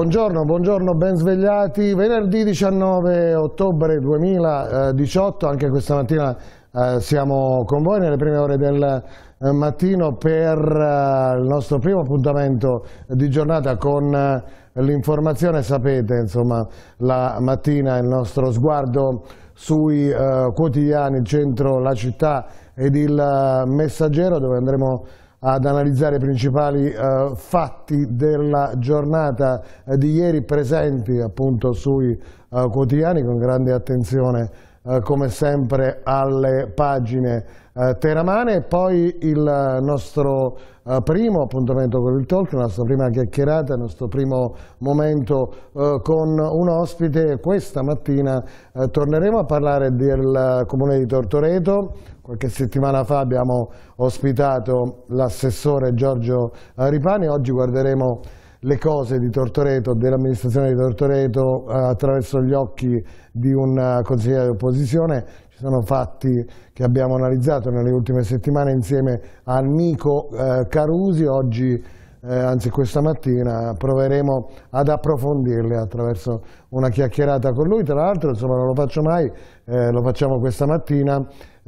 Buongiorno, buongiorno, ben svegliati. Venerdì 19 ottobre 2018, anche questa mattina eh, siamo con voi nelle prime ore del eh, mattino per eh, il nostro primo appuntamento di giornata con eh, l'informazione. Sapete, insomma, la mattina il nostro sguardo sui eh, quotidiani, il centro, la città ed il messaggero dove andremo a ad analizzare i principali eh, fatti della giornata eh, di ieri presenti appunto sui eh, quotidiani con grande attenzione eh, come sempre alle pagine eh, teramane e poi il nostro eh, primo appuntamento con il talk, la nostra prima chiacchierata, il nostro primo momento eh, con un ospite. Questa mattina eh, torneremo a parlare del comune di Tortoreto, qualche settimana fa abbiamo ospitato l'assessore Giorgio Ripani, oggi guarderemo le cose di Tortoreto, dell'amministrazione di Tortoreto, eh, attraverso gli occhi di un eh, consigliere di opposizione. Ci sono fatti che abbiamo analizzato nelle ultime settimane insieme a Nico eh, Carusi, oggi eh, anzi questa mattina proveremo ad approfondirle attraverso una chiacchierata con lui, tra l'altro non lo faccio mai, eh, lo facciamo questa mattina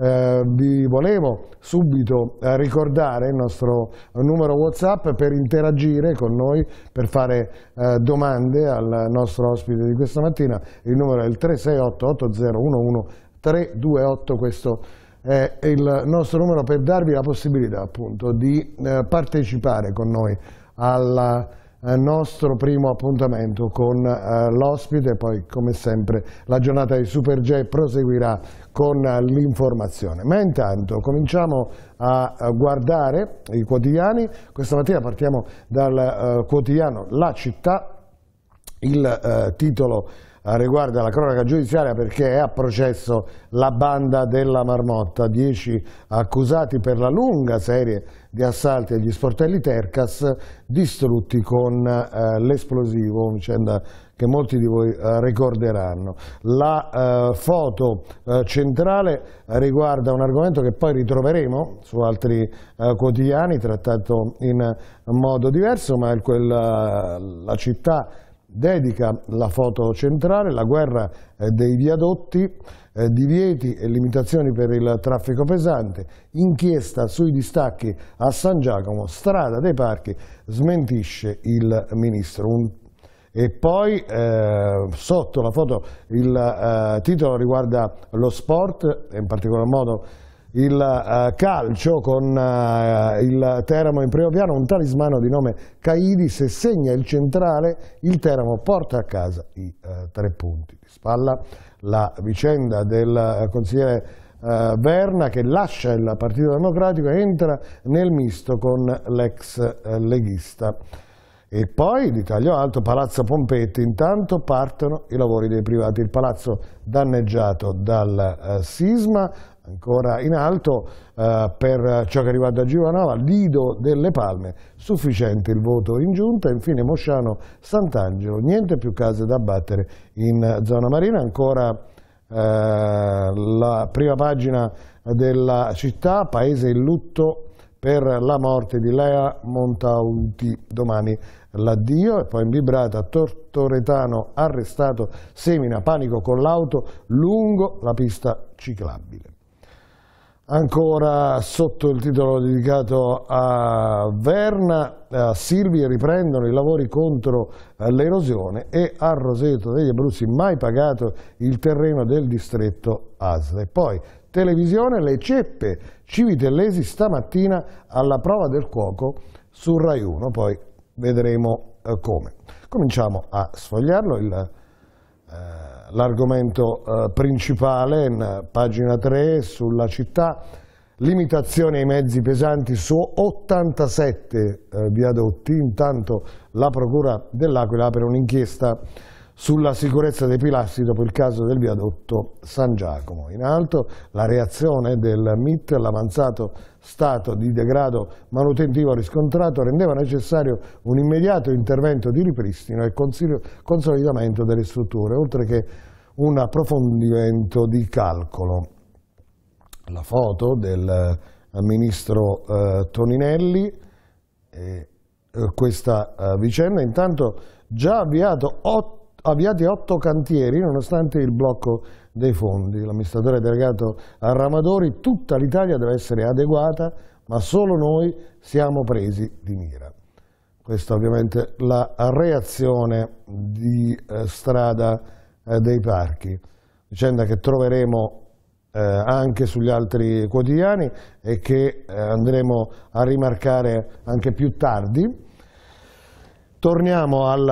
eh, vi volevo subito eh, ricordare il nostro numero WhatsApp per interagire con noi, per fare eh, domande al nostro ospite di questa mattina. Il numero è il 368-8011-328, questo è il nostro numero per darvi la possibilità appunto di eh, partecipare con noi alla al eh, nostro primo appuntamento con eh, l'ospite, poi come sempre la giornata di Superg proseguirà con eh, l'informazione. Ma intanto cominciamo a, a, guardare i quotidiani, questa mattina partiamo dal eh, quotidiano La Città, il eh, titolo eh, riguarda la cronaca giudiziaria perché è a processo la banda della marmotta, 10 accusati per la lunga serie di assalti agli sportelli Tercas distrutti con eh, l'esplosivo, vicenda che molti di voi eh, ricorderanno. La eh, foto eh, centrale riguarda un argomento che poi ritroveremo su altri eh, quotidiani trattato in modo diverso, ma è quel, eh, la città dedica la foto centrale, la guerra dei viadotti, eh, divieti e limitazioni per il traffico pesante, inchiesta sui distacchi a San Giacomo, strada dei parchi, smentisce il ministro. Un e poi eh, sotto la foto il eh, titolo riguarda lo sport, in particolar modo il eh, calcio con eh, il Teramo in primo piano, un talismano di nome Caidi, se segna il centrale il Teramo porta a casa i eh, tre punti. Di spalla la vicenda del consigliere Verna che lascia il Partito Democratico e entra nel misto con l'ex leghista. E poi di taglio alto Palazzo Pompetti, intanto partono i lavori dei privati, il palazzo danneggiato dal eh, sisma, ancora in alto eh, per ciò che riguarda Giovanova, Lido delle Palme, sufficiente il voto in giunta, infine Mosciano Sant'Angelo, niente più case da battere in zona marina, ancora eh, la prima pagina della città, paese in lutto per la morte di Lea Montauti, domani l'addio e poi in vibrata Tortoretano arrestato, semina panico con l'auto lungo la pista ciclabile. Ancora sotto il titolo dedicato a Verna, eh, a Silvi riprendono i lavori contro eh, l'erosione e a Roseto degli Abruzzi mai pagato il terreno del distretto Asle. Poi televisione, le ceppe civitellesi stamattina alla prova del cuoco sul Rai 1, poi vedremo eh, come. Cominciamo a sfogliarlo. Il, eh, l'argomento eh, principale in pagina 3 sulla città, limitazioni ai mezzi pesanti su 87 eh, viadotti, intanto la Procura dell'Aquila apre un'inchiesta sulla sicurezza dei pilastri dopo il caso del viadotto San Giacomo. In alto la reazione del MIT, l'avanzato stato di degrado manutentivo riscontrato rendeva necessario un immediato intervento di ripristino e consolidamento delle strutture, oltre che un approfondimento di calcolo. La foto del eh, ministro eh, Toninelli, eh, questa eh, vicenda, intanto già avviato otto, avviati otto cantieri nonostante il blocco dei fondi, l'amministratore delegato a Ramadori, tutta l'Italia deve essere adeguata, ma solo noi siamo presi di mira. Questa ovviamente la reazione di eh, strada eh, dei parchi, vicenda che troveremo eh, anche sugli altri quotidiani e che eh, andremo a rimarcare anche più tardi. Torniamo al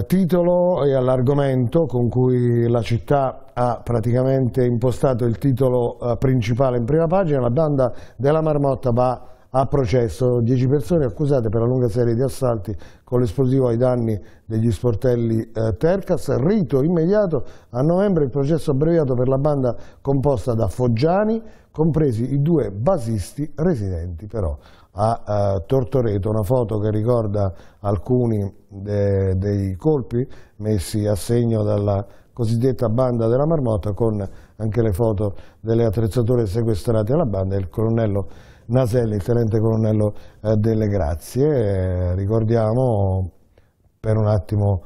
eh, titolo e all'argomento con cui la città ha praticamente impostato il titolo eh, principale in prima pagina, la banda della marmotta va a processo, 10 persone accusate per la lunga serie di assalti con l'esplosivo ai danni degli sportelli eh, Tercas, rito immediato a novembre il processo abbreviato per la banda composta da Foggiani, compresi i due basisti residenti però a eh, Tortoreto, una foto che ricorda alcuni de eh, dei colpi messi a segno dalla cosiddetta banda della marmotta con anche le foto delle attrezzature sequestrate alla banda il colonnello Naselli, il tenente colonnello eh, delle Grazie. Eh, ricordiamo per un attimo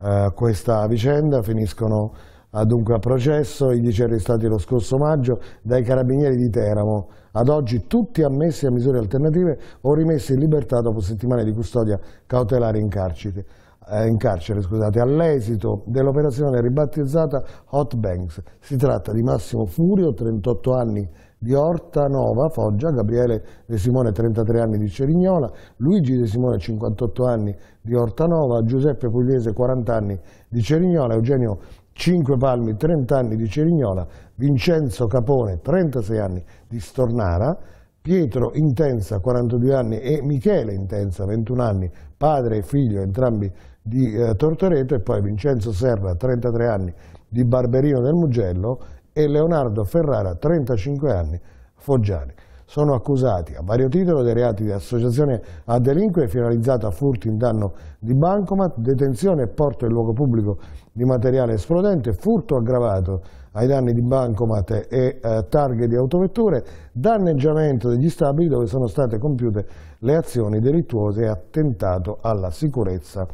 eh, questa vicenda, finiscono eh, dunque a processo i dieci arrestati lo scorso maggio dai carabinieri di Teramo. Ad oggi tutti ammessi a misure alternative o rimessi in libertà dopo settimane di custodia cautelare in carcere. Eh, in carcere scusate, all'esito dell'operazione ribattezzata Hot Banks. Si tratta di Massimo Furio, 38 anni di Orta Nova, Foggia, Gabriele De Simone 33 anni di Cerignola, Luigi De Simone 58 anni di Orta Nova, Giuseppe Pugliese 40 anni di Cerignola, Eugenio Cinque Palmi 30 anni di Cerignola, Vincenzo Capone 36 anni di Stornara, Pietro Intensa 42 anni e Michele Intensa 21 anni, padre e figlio entrambi di eh, Tortoreto e poi Vincenzo Serra, 33 anni, di Barberino del Mugello e Leonardo Ferrara, 35 anni, Foggiani. Sono accusati a vario titolo dei reati di associazione a delinquere finalizzata a furti in danno di bancomat, detenzione e porto in luogo pubblico di materiale esplodente, furto aggravato ai danni di bancomat e eh, targhe di autovetture, danneggiamento degli stabili dove sono state compiute le azioni delittuose e attentato alla sicurezza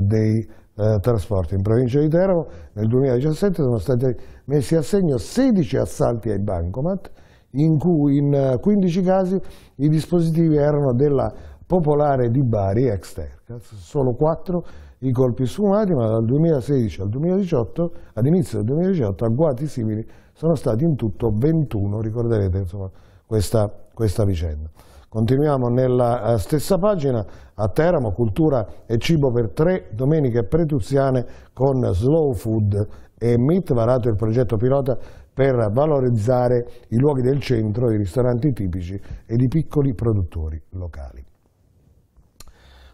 dei eh, trasporti. In provincia di Teramo nel 2017 sono stati messi a segno 16 assalti ai bancomat, in cui in 15 eh, casi i dispositivi erano della Popolare di Bari, ex Tercas, solo 4 i colpi sfumati, ma dal 2016 al 2018, all'inizio del 2018, agguati simili sono stati in tutto 21, ricorderete insomma, questa, questa vicenda. Continuiamo nella eh, stessa pagina, a Teramo cultura e cibo per tre domeniche pretuziane con Slow Food e Meat, varato il progetto pilota per valorizzare i luoghi del centro, i ristoranti tipici ed i piccoli produttori locali.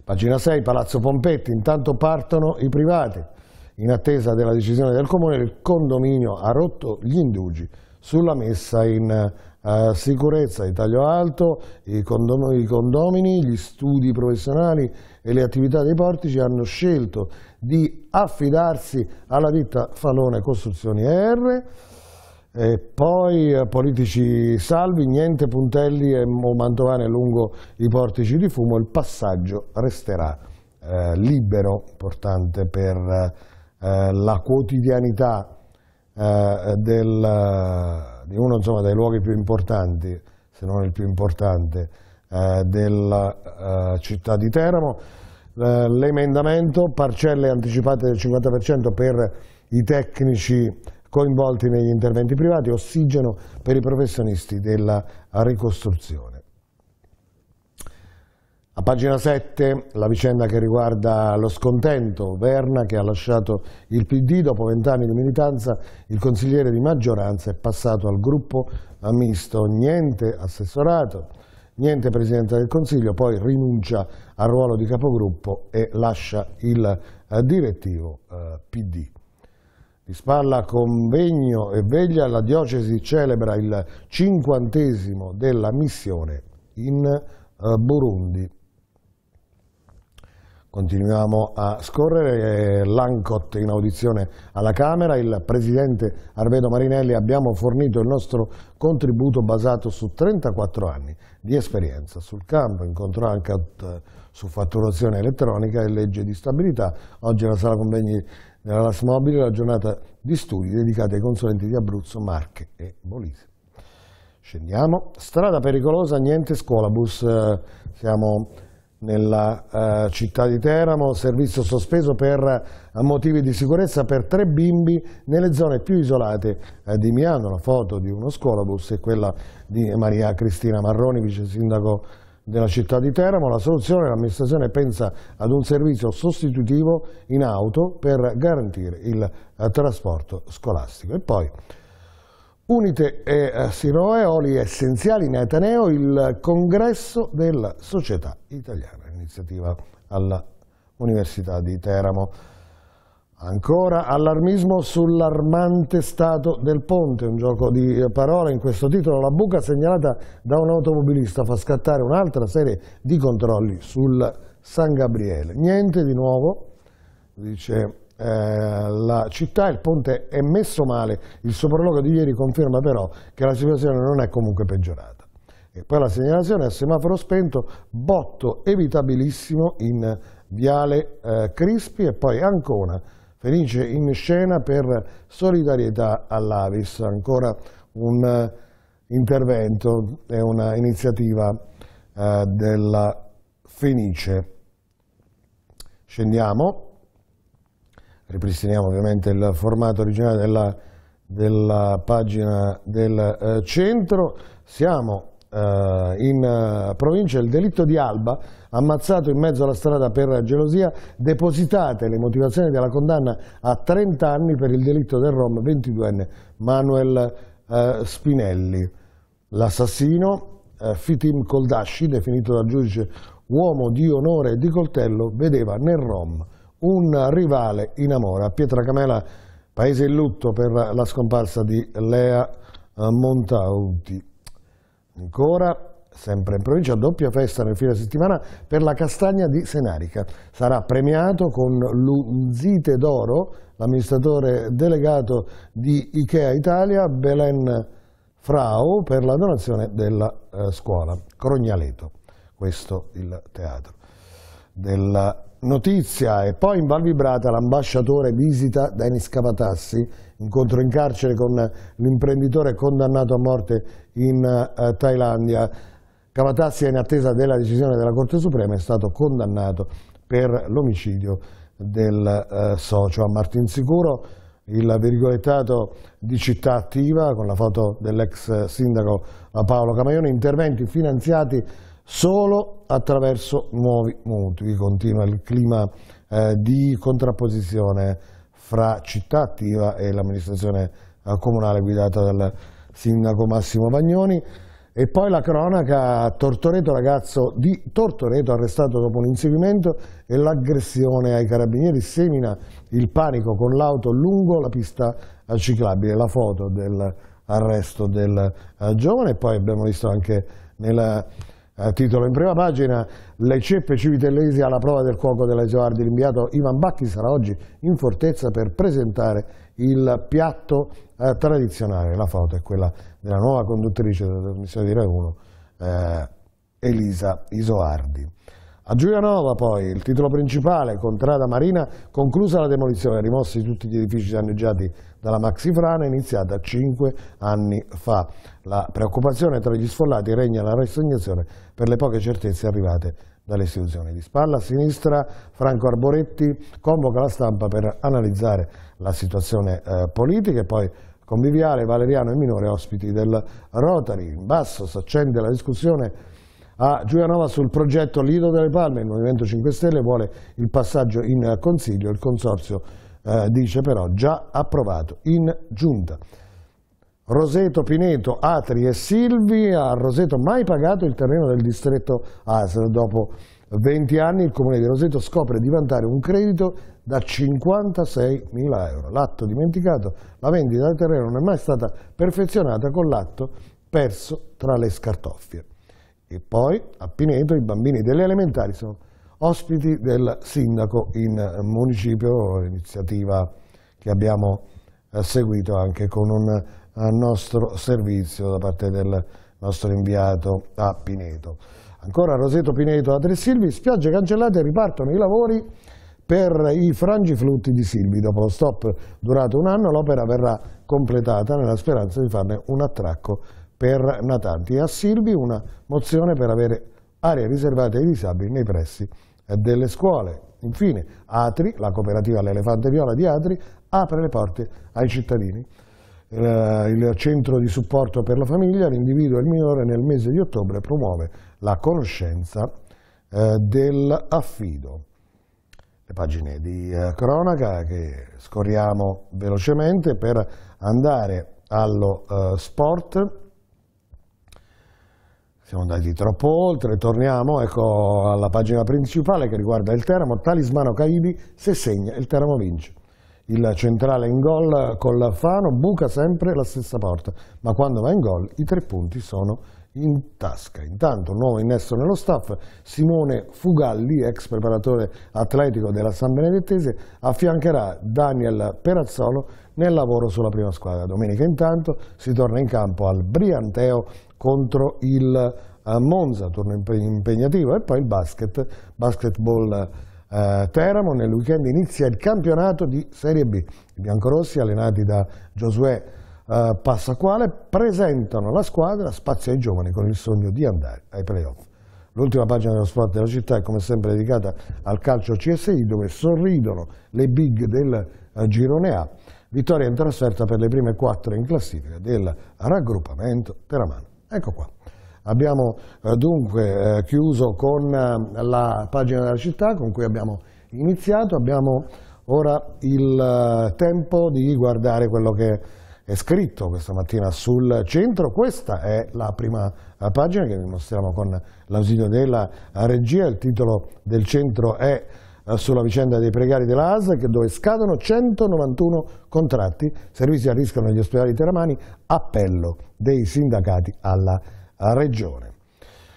Pagina 6, Palazzo Pompetti, intanto partono i privati. In attesa della decisione del Comune, il condominio ha rotto gli indugi sulla messa in eh, sicurezza di taglio alto, i, condom i, condomini, gli studi professionali e le attività dei portici hanno scelto di affidarsi alla ditta Falone Costruzioni R, e poi eh, politici salvi, niente puntelli e mantovane lungo i portici di fumo, il passaggio resterà uh, libero, importante per la quotidianità del di uno insomma, dei luoghi più importanti, se non il più importante, eh, della eh, città di Teramo. Eh, l'emendamento, parcelle anticipate del 50% per i tecnici coinvolti negli interventi privati, ossigeno per i professionisti della ricostruzione. A pagina 7 la vicenda che riguarda lo scontento, Verna che ha lasciato il PD, dopo vent'anni di militanza il consigliere di maggioranza è passato al gruppo misto, niente assessorato, niente Presidente del Consiglio, poi rinuncia al ruolo di capogruppo e lascia il eh, direttivo eh, PD. Di spalla convegno e veglia la diocesi celebra il cinquantesimo della missione in eh, Burundi. Continuiamo a scorrere, eh, l'Ancot in audizione alla Camera, il Presidente Arvedo Marinelli abbiamo fornito il nostro contributo basato su 34 anni di esperienza sul campo, incontro anche eh, su fatturazione elettronica e legge di stabilità, oggi la sala convegni della LAS Mobile, la giornata di studi dedicata ai consulenti di Abruzzo, Marche e Molise. Scendiamo, strada pericolosa, niente scuolabus, eh, siamo nella uh, città di Teramo, servizio sospeso per eh, motivi di sicurezza per tre bimbi nelle zone più isolate uh, di Milano, la foto di uno scolabus è quella di Maria Cristina Marroni, vice sindaco della città di Teramo, la soluzione l'amministrazione pensa ad un servizio sostitutivo in auto per garantire il trasporto scolastico. E poi Unite e eh, Siroe, oli essenziali in Ateneo, il congresso della società italiana, iniziativa alla di Teramo. Ancora allarmismo sull'armante stato del ponte, un gioco di eh, parole in questo titolo. La buca segnalata da un automobilista fa scattare un'altra serie di controlli sul San Gabriele. Niente di nuovo, dice eh, la città, il ponte è messo male, il sopralluogo di ieri conferma però che la situazione non è comunque peggiorata. E poi la segnalazione a semaforo spento, botto evitabilissimo in Viale eh, Crispi e poi Ancona, Fenice in scena per solidarietà all'Avis, ancora un eh, intervento e un'iniziativa eh, della Fenice. Scendiamo ripristiniamo ovviamente il formato originale della, della pagina del eh, centro, siamo eh, in eh, provincia, del delitto di Alba, ammazzato in mezzo alla strada per gelosia, depositate le motivazioni della condanna a 30 anni per il delitto del Rom 22enne Manuel eh, Spinelli. L'assassino eh, Fitim Koldashi, definito dal giudice uomo di onore e di coltello, vedeva nel Rom un rivale in amore. A Pietracamela, paese in lutto per la scomparsa di Lea Montauti. Ancora, sempre in provincia, doppia festa nel fine settimana per la castagna di Senarica. Sarà premiato con l'Unzite d'Oro l'amministratore delegato di Ikea Italia, Belen Frau, per la donazione della eh, scuola. Crognaleto, questo il teatro della Notizia e poi in Val Vibrata l'ambasciatore visita Denis Cavatassi, incontro in carcere con l'imprenditore condannato a morte in eh, Thailandia. Cavatassi è in attesa della decisione della Corte Suprema, è stato condannato per l'omicidio del eh, socio. A Martinsicuro il virgolettato di città attiva con la foto dell'ex sindaco eh, Paolo Camaione, interventi finanziati solo attraverso nuovi mutui. Continua il clima eh, di contrapposizione fra città attiva e l'amministrazione eh, comunale guidata dal sindaco Massimo Bagnoni. E poi la cronaca Tortoreto, ragazzo di Tortoreto arrestato dopo un inseguimento e l'aggressione ai carabinieri semina il panico con l'auto lungo la pista ciclabile. La foto dell'arresto del uh, giovane poi abbiamo visto anche nella eh, titolo in prima pagina, le ceppe civitellesi alla prova del cuoco della Isoardi, l'inviato Ivan Bacchi sarà oggi in fortezza per presentare il piatto eh, tradizionale. La foto è quella della nuova conduttrice della trasmissione di Rai 1, eh, Elisa Isoardi. A Giulianova poi il titolo principale, Contrada Marina, conclusa la demolizione, rimossi tutti gli edifici danneggiati dalla Maxi Frana iniziata 5 anni fa. La preoccupazione tra gli sfollati regna la rassegnazione per le poche certezze arrivate dalle istituzioni. Di spalla a sinistra Franco Arboretti convoca la stampa per analizzare la situazione eh, politica e poi conviviale Valeriano e Minore ospiti del Rotary. In basso si accende la discussione a Giulianova sul progetto Lido delle Palme. Il Movimento 5 Stelle vuole il passaggio in eh, Consiglio. Il Consorzio eh, dice però già approvato in giunta. Roseto, Pineto, Atri e Silvi, a Roseto mai pagato il terreno del distretto ASL. Dopo 20 anni il comune di Roseto scopre di vantare un credito da 56 mila euro. L'atto dimenticato, la vendita del terreno non è mai stata perfezionata con l'atto perso tra le scartoffie. E poi a Pineto i bambini delle elementari sono ospiti del sindaco in municipio, iniziativa che abbiamo eh, seguito anche con un eh, nostro servizio da parte del nostro inviato a Pineto. Ancora Roseto Pineto a Tre Silvi, spiagge cancellate, ripartono i lavori per i frangiflutti di Silvi. Dopo lo stop durato un anno l'opera verrà completata nella speranza di farne un attracco per natanti. a Silvi una mozione per avere aree riservate ai disabili nei pressi delle scuole. Infine, Atri, la cooperativa L'Elefante Viola di Atri, apre le porte ai cittadini. Il centro di supporto per la famiglia, l'individuo e il minore nel mese di ottobre promuove la conoscenza eh, dell'affido. Le pagine di eh, cronaca che scorriamo velocemente per andare allo eh, sport siamo andati troppo oltre, torniamo ecco, alla pagina principale che riguarda il Teramo, talismano Caibi, se segna il Teramo vince. Il centrale in gol con Fano buca sempre la stessa porta, ma quando va in gol i tre punti sono in tasca. Intanto, nuovo innesto nello staff, Simone Fugalli, ex preparatore atletico della San Benedettese, affiancherà Daniel Perazzolo nel lavoro sulla prima squadra. Domenica intanto si torna in campo al Brianteo contro il eh, Monza, turno impegnativo, e poi il basket, basketball eh, Teramo. Nel weekend inizia il campionato di Serie B. I biancorossi, allenati da Giosuè eh, passa quale, presentano la squadra Spazi ai giovani con il sogno di andare ai playoff. L'ultima pagina dello sport della città è come sempre dedicata al calcio CSI dove sorridono le big del eh, girone A. Vittoria in trasferta per le prime quattro in classifica del raggruppamento Teramano. Ecco qua. Abbiamo eh, dunque eh, chiuso con eh, la pagina della città con cui abbiamo iniziato. Abbiamo ora il tempo di guardare quello che è scritto questa mattina sul centro. Questa è la prima pagina che vi mostriamo con l'ausilio della regia. Il titolo del centro è eh, sulla vicenda dei pregari della ASA, dove scadono 191 contratti, servizi a rischio negli ospedali teramani, appello dei sindacati alla regione.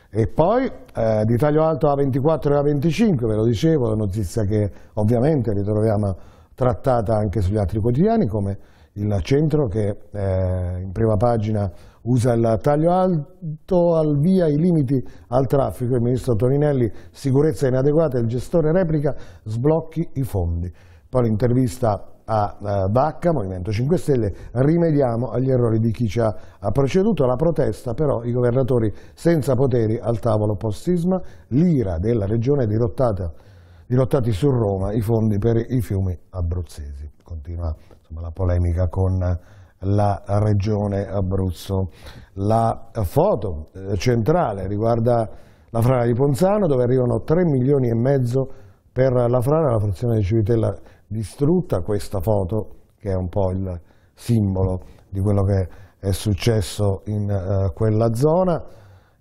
E poi eh, di taglio alto A24 e A25, ve lo dicevo, la notizia che ovviamente ritroviamo trattata anche sugli altri quotidiani, come il centro che eh, in prima pagina usa il taglio alto al via i limiti al traffico, il ministro Toninelli sicurezza inadeguata, il gestore replica sblocchi i fondi. Poi l'intervista a Bacca, eh, Movimento 5 Stelle, rimediamo agli errori di chi ci ha proceduto. La protesta però i governatori senza poteri al tavolo post-sisma, l'ira della regione dirottata, dirottati su Roma i fondi per i fiumi abruzzesi. Continua la polemica con la regione Abruzzo. La foto eh, centrale riguarda la frana di Ponzano dove arrivano 3 milioni e mezzo per la frana, la frazione di Civitella distrutta, questa foto che è un po' il simbolo di quello che è successo in eh, quella zona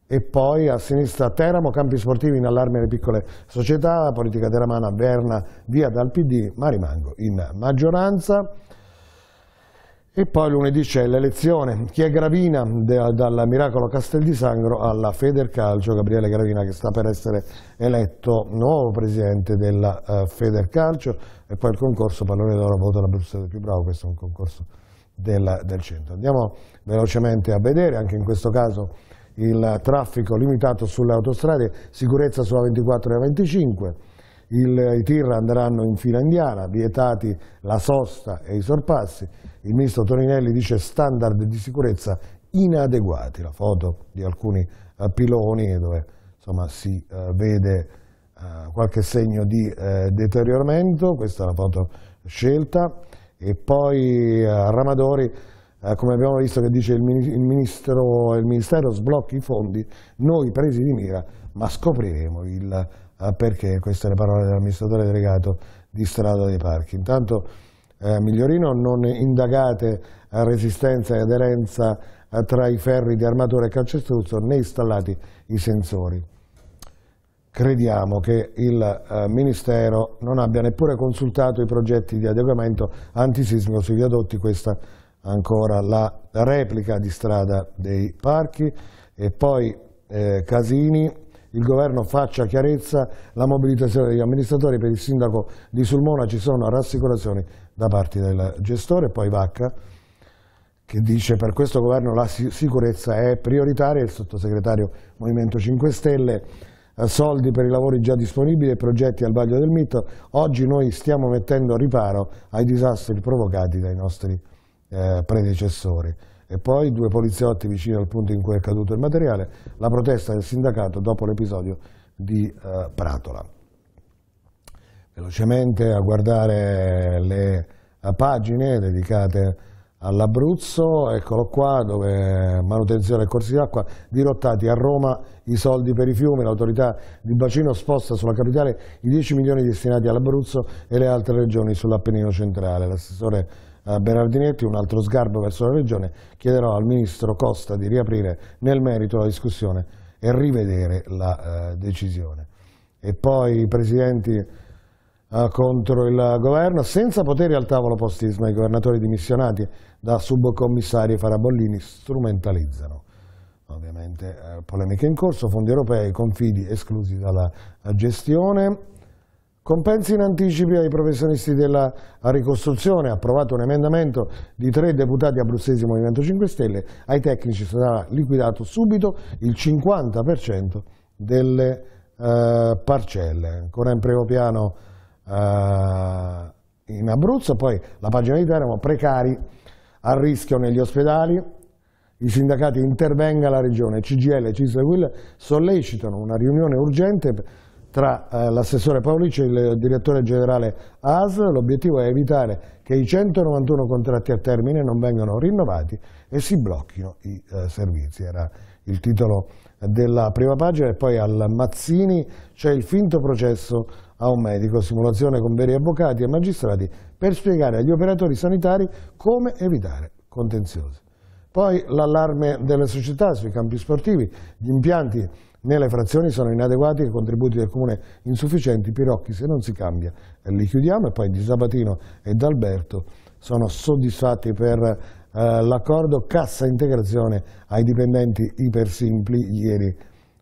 e poi a sinistra Teramo, campi sportivi in allarme alle piccole società, la politica teramana, Verna, via dal PD, ma rimango in maggioranza. E poi lunedì c'è l'elezione. Chi è Gravina? De, dal Miracolo Castel di Sangro alla Federcalcio, Gabriele Gravina che sta per essere eletto nuovo presidente della uh, eh, Federcalcio e poi il concorso Pallone d'Oro Voto alla Bruxelles più bravo, questo è un concorso del, del, centro. Andiamo velocemente a vedere, anche in questo caso il traffico limitato sulle autostrade, sicurezza sulla 24 e la 25, il, i tir andranno in fila indiana, vietati la sosta e i sorpassi. Il ministro Toninelli dice standard di sicurezza inadeguati, la foto di alcuni uh, piloni dove insomma, si uh, vede uh, qualche segno di deterioramento, questa è la foto scelta, e poi Ramadori, come abbiamo visto che dice il, ministro, il Ministero sblocchi i fondi, noi presi di mira, ma scopriremo il perché, queste sono le parole dell'amministratore delegato di Strada dei Parchi. Intanto eh, Migliorino non indagate a resistenza e aderenza tra i ferri di armatura e calcestruzzo né installati i sensori. Crediamo che il eh, Ministero non abbia neppure consultato i progetti di adeguamento antisismico sui viadotti, questa ancora la replica di strada dei parchi e poi eh, Casini il governo faccia chiarezza, la mobilitazione degli amministratori per il sindaco di Sulmona ci sono rassicurazioni da parte del gestore, poi Vacca che dice per questo governo la sicurezza è prioritaria, il sottosegretario Movimento 5 Stelle, eh, soldi per i lavori già disponibili e progetti al vaglio del mito, oggi noi stiamo mettendo riparo ai disastri provocati dai nostri eh, predecessori e poi due poliziotti vicino al punto in cui è caduto il materiale, la protesta del sindacato dopo l'episodio di eh, Pratola. Velocemente a guardare le eh, pagine dedicate all'Abruzzo, eccolo qua, dove manutenzione e corsi d'acqua, dirottati a Roma i soldi per i fiumi, l'autorità di bacino sposta sulla capitale i 10 milioni destinati all'Abruzzo e le altre regioni sull'Appennino centrale. L'assessore Berardinetti un altro sgarbo verso la Regione, chiederò al Ministro Costa di riaprire nel merito la discussione e rivedere la eh, decisione. E poi i presidenti eh, contro il governo, senza poteri al tavolo posti ma i governatori dimissionati da subcommissari Farabollini strumentalizzano. Ovviamente eh, polemiche in corso, fondi europei, confidi esclusi dalla gestione. Compensi in anticipi ai professionisti della ricostruzione, approvato un emendamento di tre deputati abruzzesi Movimento 5 Stelle, ai tecnici sarà liquidato subito il 50% delle eh, parcelle. Ancora in primo piano eh, in Abruzzo, poi la pagina di Teramo, precari a rischio negli ospedali, i sindacati intervenga la regione, CGL e Cislequil sollecitano una riunione urgente tra eh, l'assessore Paolici e il direttore generale AS. L'obiettivo è evitare che i 191 contratti a termine non vengano rinnovati e si blocchino i eh, servizi. Era il titolo della prima pagina e poi al Mazzini c'è il finto processo a un medico, simulazione con veri avvocati e magistrati per spiegare agli operatori sanitari come evitare contenziosi. Poi l'allarme delle società sui campi sportivi, gli impianti nelle frazioni sono inadeguati e i contributi del Comune insufficienti, Pirocchi se non si cambia li chiudiamo e poi Di Sabatino e D'Alberto sono soddisfatti per eh, l'accordo cassa integrazione ai dipendenti ipersimpli. Ieri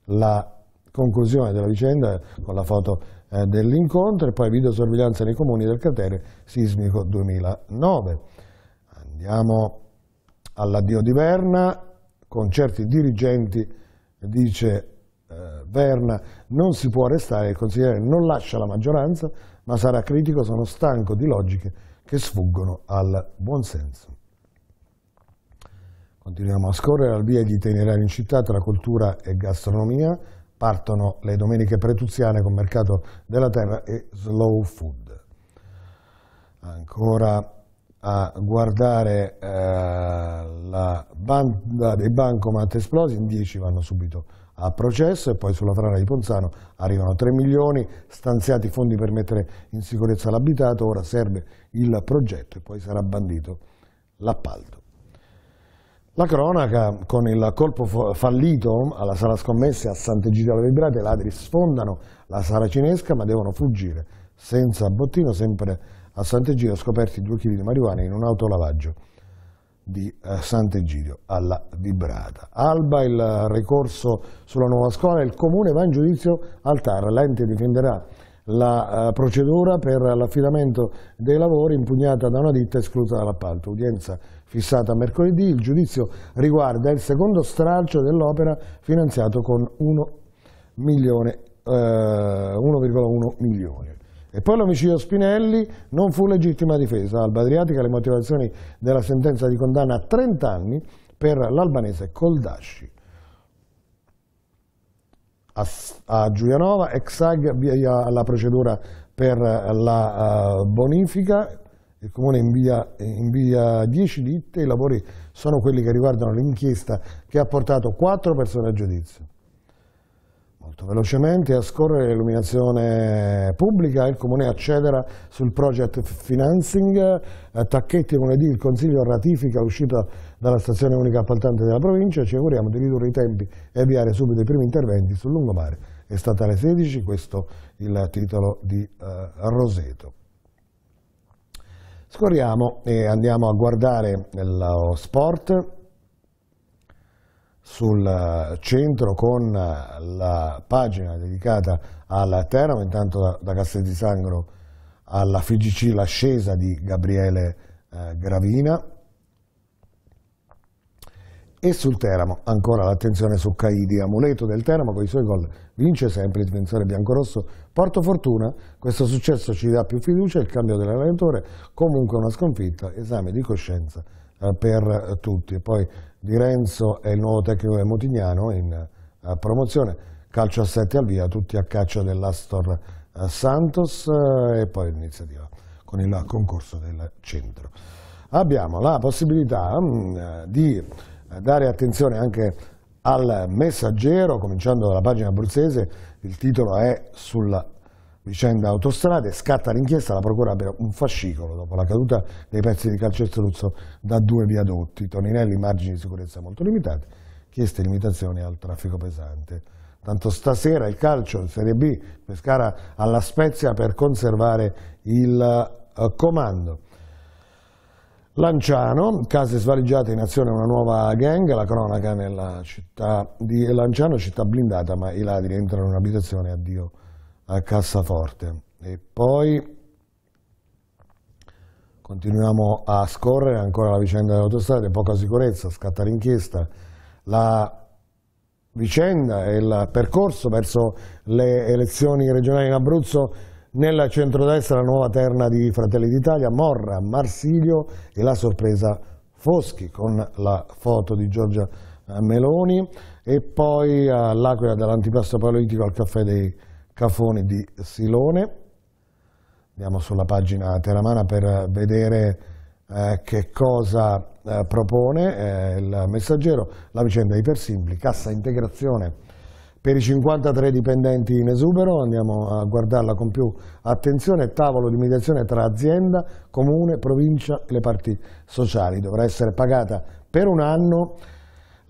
la conclusione della vicenda con la foto eh, dell'incontro e poi videosorveglianza nei comuni del cratere sismico 2009. Andiamo all'addio di Verna, con certi dirigenti dice eh, Verna non si può arrestare, il consigliere non lascia la maggioranza, ma sarà critico, sono stanco di logiche che sfuggono al buonsenso. Continuiamo a scorrere al via di itinerari in città tra cultura e gastronomia, partono le domeniche pretuziane con mercato della terra e slow food. Ancora a guardare eh, la banda dei bancomat esplosi, in 10 vanno subito a a processo e poi sulla frana di Ponzano arrivano 3 milioni, stanziati fondi per mettere in sicurezza l'abitato, ora serve il progetto e poi sarà bandito l'appalto. La cronaca con il colpo fallito alla sala scommesse a Sant'Egidio alla Vibrate, i ladri sfondano la sala cinesca ma devono fuggire senza bottino, sempre a Sant'Egidio scoperti 2 kg di marijuana in un autolavaggio di eh, Sant'Egidio alla Vibrata. Alba il ricorso sulla nuova scuola, il comune va in giudizio al TAR, l'ente difenderà la eh, procedura per l'affidamento dei lavori impugnata da una ditta esclusa dall'appalto. Udienza fissata mercoledì, il giudizio riguarda il secondo stralcio dell'opera finanziato con 1,1 milione. Eh, e poi l'omicidio Spinelli non fu legittima difesa. Alba Adriatica le motivazioni della sentenza di condanna a 30 anni per l'albanese Coldasci. A, a Giulianova, Exag via la procedura per la uh, bonifica, il Comune invia, invia 10 ditte, i lavori sono quelli che riguardano l'inchiesta che ha portato 4 persone a giudizio. Molto velocemente a scorrere l'illuminazione pubblica, il Comune accederà sul project financing, eh, Tacchetti lunedì il Consiglio ratifica l'uscita dalla stazione unica appaltante della provincia, ci auguriamo di ridurre i tempi e avviare subito i primi interventi sul lungomare. È stata alle 16, questo il titolo di eh, Roseto. Scorriamo e andiamo a guardare lo sport sul eh, centro con eh, la pagina dedicata alla Teramo, intanto da, da Castel di Sangro alla FGC l'ascesa di Gabriele eh, Gravina e sul Teramo ancora l'attenzione su Caidi, amuleto del Teramo con i suoi gol vince sempre il difensore biancorosso Porto Fortuna, questo successo ci dà più fiducia, il cambio dell'allenatore comunque una sconfitta, esame di coscienza eh, per tutti e poi di Renzo e il nuovo tecnico del Motignano in uh, promozione, calcio a 7 al via, tutti a caccia dell'Astor uh, Santos uh, e poi l'iniziativa con il concorso del centro. Abbiamo la possibilità mh, mm, di dare attenzione anche al messaggero, cominciando dalla pagina abruzzese, il titolo è Sulla vicenda autostrade, scatta l'inchiesta, la procura per un fascicolo dopo la caduta dei pezzi di calcestruzzo da due viadotti, toninelli, margini di sicurezza molto limitati, chieste limitazioni al traffico pesante. Tanto stasera il calcio, in Serie B, Pescara alla Spezia per conservare il eh, comando. Lanciano, case svaligiate in azione una nuova gang, la cronaca nella città di Lanciano, città blindata, ma i ladri entrano in un'abitazione, addio a cassaforte. E poi continuiamo a scorrere ancora la vicenda delle autostrade, poca sicurezza, scatta l'inchiesta, la vicenda e il percorso verso le elezioni regionali in Abruzzo nella centrodestra la nuova terna di Fratelli d'Italia, Morra, Marsilio e la sorpresa Foschi con la foto di Giorgia Meloni e poi all'Aquila dall'antipasto politico al caffè dei Cafoni di Silone. Andiamo sulla pagina teramana per vedere eh, che cosa eh, propone eh, il messaggero. La vicenda di Persimpli, cassa integrazione per i 53 dipendenti in esubero, andiamo a guardarla con più attenzione, tavolo di mediazione tra azienda, comune, provincia e le parti sociali. Dovrà essere pagata per un anno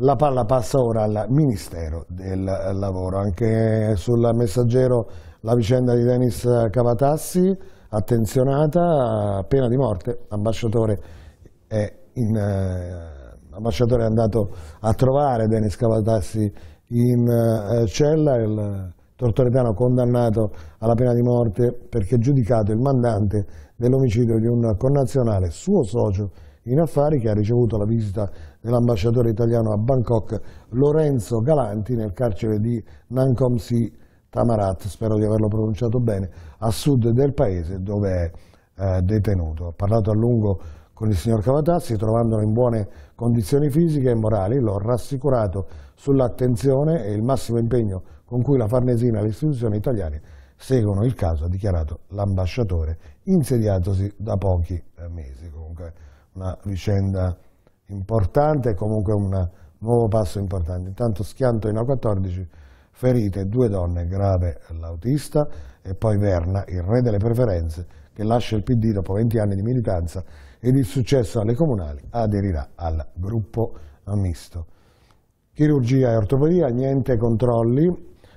la palla passa ora al Ministero del Lavoro. Anche sul messaggero la vicenda di Denis Cavatassi, attenzionata, pena di morte, l'ambasciatore è, eh, è andato a trovare Denis Cavatassi in eh, cella, il tortoretano condannato alla pena di morte perché giudicato il mandante dell'omicidio di un connazionale, suo socio, in affari che ha ricevuto la visita dell'ambasciatore italiano a Bangkok Lorenzo Galanti nel carcere di Nankom Si Tamarat, spero di averlo pronunciato bene, a sud del paese dove è eh, detenuto. Ho parlato a lungo con il signor Cavatazzi, trovandolo in buone condizioni fisiche e morali, l'ho rassicurato sull'attenzione e il massimo impegno con cui la Farnesina e le istituzioni italiane seguono il caso, ha dichiarato l'ambasciatore, insediatosi da pochi eh, mesi. Comunque una vicenda importante e comunque un nuovo passo importante. Intanto schianto in A14, ferite due donne, grave l'autista e poi Verna, il re delle preferenze, che lascia il PD dopo 20 anni di militanza e di successo alle comunali aderirà al gruppo misto. Chirurgia e ortopedia, niente controlli,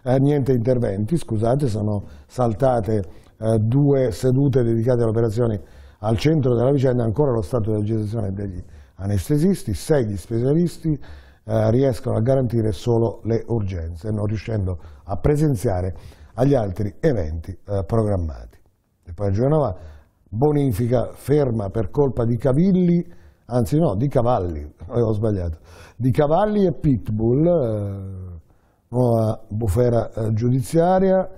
eh, niente interventi, scusate, sono saltate eh, due sedute dedicate alle operazioni al centro della vicenda ancora lo stato di agitazione degli anestesisti, se gli specialisti eh, riescono a garantire solo le urgenze, non riuscendo a presenziare agli altri eventi eh, programmati. E poi a Genova bonifica ferma per colpa di cavilli, anzi no, di cavalli, avevo sbagliato, di cavalli e pitbull, eh, nuova bufera eh, giudiziaria,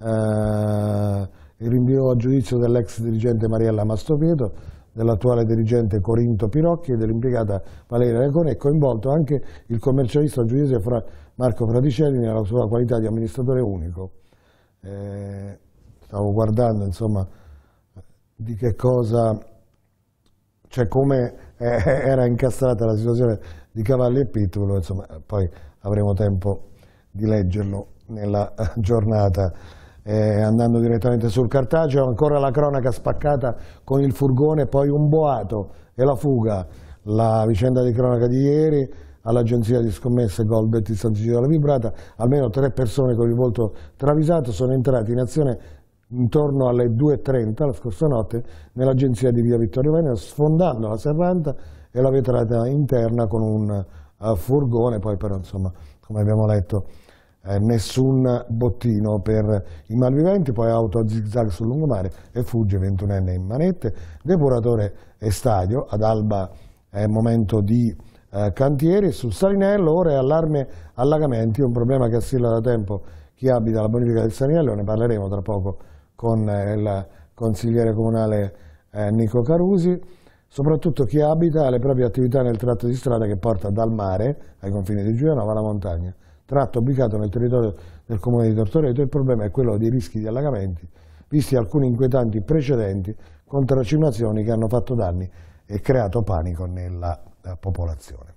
eh, il rinvio a giudizio dell'ex dirigente Mariella Mastopieto, dell'attuale dirigente Corinto Pirocchi e dell'impiegata Valeria Recone è coinvolto anche il commercialista giudice fra Marco Fraticelli nella sua qualità di amministratore unico. Eh, stavo guardando insomma di che cosa, cioè come eh, era incastrata la situazione di Cavalli e Pittulo, insomma poi avremo tempo di leggerlo nella giornata eh, andando direttamente sul cartaceo, ancora la cronaca spaccata con il furgone, poi un boato e la fuga, la vicenda di cronaca di ieri, all'agenzia di scommesse Gol Betty San Sigillo della Vibrata, almeno tre persone con il volto travisato sono entrate in azione intorno alle 2.30 la scorsa notte nell'agenzia di via Vittorio Veneto sfondando la serranta e la vetrata interna con un uh, furgone, poi però insomma come abbiamo letto eh, nessun bottino per i malviventi, poi auto a zigzag sul lungomare e fugge 21enne in manette, depuratore e stadio, ad alba è momento di eh, cantieri, sul Salinello ora è allarme allagamenti, un problema che assilla da tempo chi abita la bonifica del Salinello, ne parleremo tra poco con eh, il consigliere comunale eh, Nico Carusi, soprattutto chi abita le proprie attività nel tratto di strada che porta dal mare ai confini di Giulianova alla montagna tratto ubicato nel territorio del comune di Tortoreto, il problema è quello dei rischi di allagamenti, visti alcuni inquietanti precedenti con tracinazioni che hanno fatto danni e creato panico nella eh, popolazione.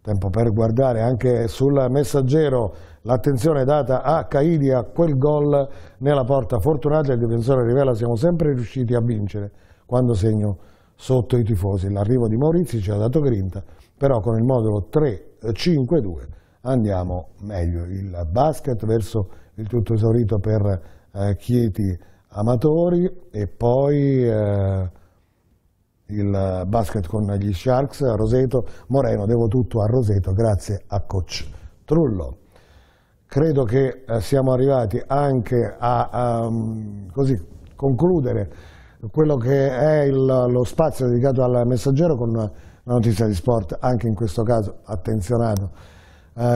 Tempo per guardare anche sul messaggero l'attenzione data a Caidi a quel gol nella porta fortunata il difensore rivela siamo sempre riusciti a vincere quando segno sotto i tifosi. L'arrivo di Maurizi ci ha dato grinta, però con il modulo 3-5-2 andiamo meglio. Il basket verso il tutto esaurito per eh, Chieti Amatori e poi eh, il basket con gli Sharks, Roseto, Moreno, devo tutto a Roseto grazie a Coach Trullo. Credo che eh, siamo arrivati anche a, a mm, così, concludere quello che è il, lo spazio dedicato al messaggero con una notizia di sport, anche in questo caso attenzionato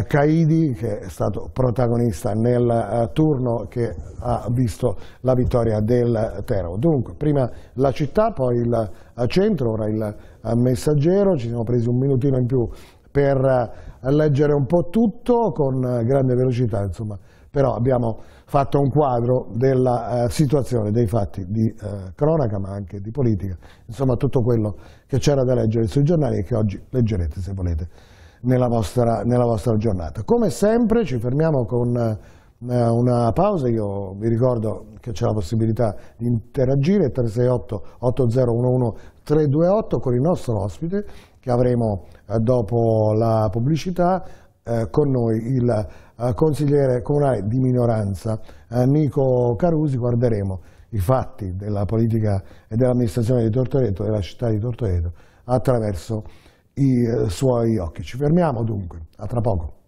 Caidi eh, che è stato protagonista nel eh, turno che ha visto la vittoria del Teramo. Dunque, prima la città, poi il eh, centro, ora il eh, messaggero, ci siamo presi un minutino in più per leggere un po' tutto con grande velocità, insomma, però abbiamo fatto un quadro della eh, situazione, dei fatti di eh, cronaca ma anche di politica, insomma tutto quello che c'era da leggere sui giornali e che oggi leggerete se volete nella vostra, nella vostra giornata. Come sempre ci fermiamo con eh, una pausa, io vi ricordo che c'è la possibilità di interagire 368 8011 328 con il nostro ospite che avremo eh, dopo la pubblicità eh, con noi il consigliere comunale di minoranza Nico Carusi, guarderemo i fatti della politica e dell'amministrazione di Tortoreto, della città di Tortoreto attraverso i eh, suoi occhi. Ci fermiamo dunque, a tra poco.